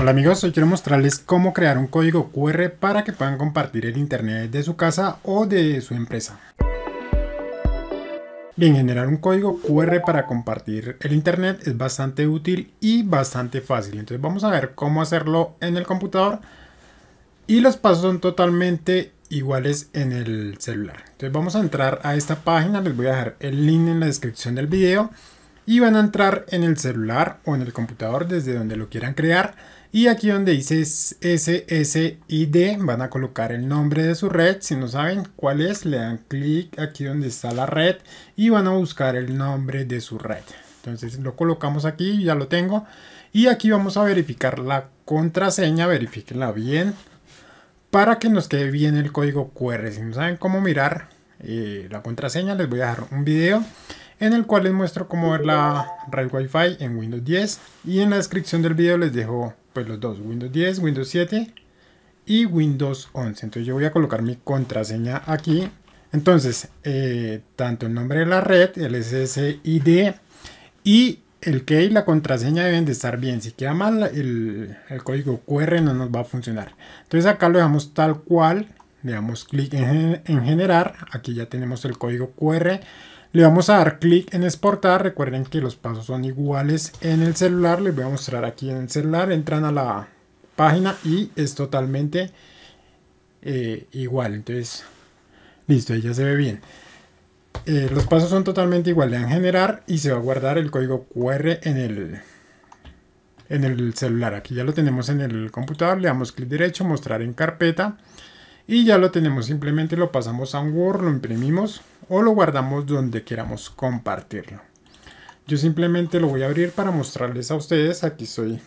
Hola amigos, hoy quiero mostrarles cómo crear un código QR para que puedan compartir el internet de su casa o de su empresa. Bien, generar un código QR para compartir el internet es bastante útil y bastante fácil. Entonces vamos a ver cómo hacerlo en el computador y los pasos son totalmente iguales en el celular. Entonces vamos a entrar a esta página, les voy a dejar el link en la descripción del video y van a entrar en el celular o en el computador desde donde lo quieran crear y aquí donde dice SSID van a colocar el nombre de su red. Si no saben cuál es, le dan clic aquí donde está la red y van a buscar el nombre de su red. Entonces lo colocamos aquí, ya lo tengo. Y aquí vamos a verificar la contraseña, verifiquenla bien para que nos quede bien el código QR. Si no saben cómo mirar eh, la contraseña, les voy a dar un video en el cual les muestro cómo ver la red Wi-Fi en Windows 10 y en la descripción del video les dejo pues los dos, Windows 10, Windows 7 y Windows 11. Entonces yo voy a colocar mi contraseña aquí. Entonces, eh, tanto el nombre de la red, el SSID y el key la contraseña deben de estar bien. Si queda mal el, el código QR no nos va a funcionar. Entonces acá lo dejamos tal cual le damos clic en, generar, aquí ya tenemos el código QR, le vamos a dar clic en exportar, recuerden que los pasos son iguales en el celular, les voy a mostrar aquí en el celular, entran a la página y es totalmente eh, igual, entonces listo, ahí ya se ve bien. Eh, los pasos son totalmente iguales, le dan generar y se va a guardar el código QR en el, en el celular. Aquí ya lo tenemos en el computador, le damos clic derecho, mostrar en carpeta y ya lo tenemos simplemente lo pasamos a un Word lo imprimimos o lo guardamos donde queramos compartirlo yo simplemente lo voy a abrir para mostrarles a ustedes aquí estoy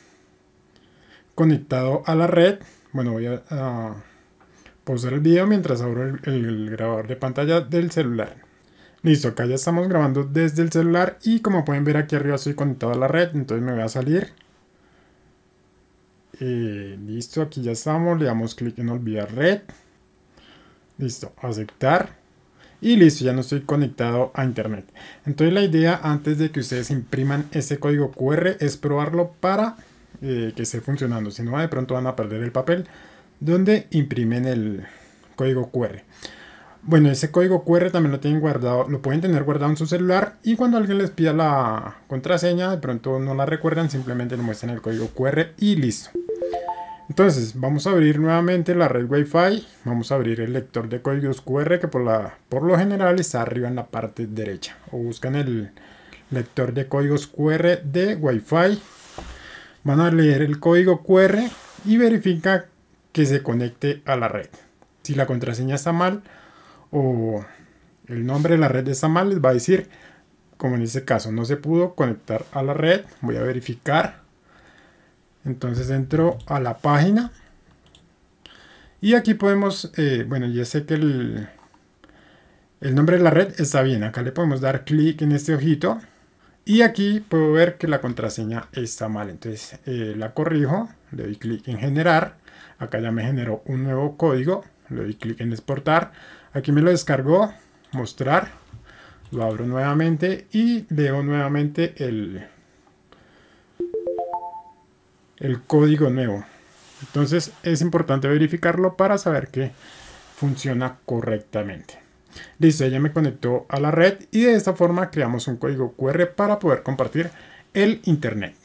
conectado a la red bueno voy a, pausar el video mientras abro el, grabador de pantalla del celular listo acá ya estamos grabando desde el celular y como pueden ver aquí arriba estoy conectado a la red entonces me voy a salir eh, listo, aquí ya estamos, le damos clic en olvidar red Listo, aceptar. Y listo, ya no estoy conectado a internet. Entonces la idea antes de que ustedes impriman ese código QR es probarlo para eh, que esté funcionando. Si no, de pronto van a perder el papel donde imprimen el código QR. Bueno, ese código QR también lo tienen guardado, lo pueden tener guardado en su celular y cuando alguien les pida la contraseña, de pronto no la recuerdan, simplemente le muestran el código QR y listo. Entonces, vamos a abrir nuevamente la red Wi-Fi. Vamos a abrir el lector de códigos QR que por, lo general está arriba en la parte derecha. O buscan el lector de códigos QR de Wi-Fi. Van a leer el código QR y verifica que se conecte a la red. Si la contraseña está mal o el nombre de la red está mal, les va a decir, como en este caso no se pudo conectar a la red, voy a verificar entonces entro a la página. Y aquí podemos, eh, bueno, ya sé que el, el nombre de la red está bien. Acá le podemos dar clic en este ojito. Y aquí puedo ver que la contraseña está mal. Entonces eh, la corrijo. Le doy clic en generar. Acá ya me generó un nuevo código. Le doy clic en exportar. Aquí me lo descargó. Mostrar. Lo abro nuevamente y veo nuevamente el, el código nuevo. Entonces es importante verificarlo para saber que funciona correctamente. Listo, ya me conectó a la red y de esta forma creamos un código QR para poder compartir el Internet.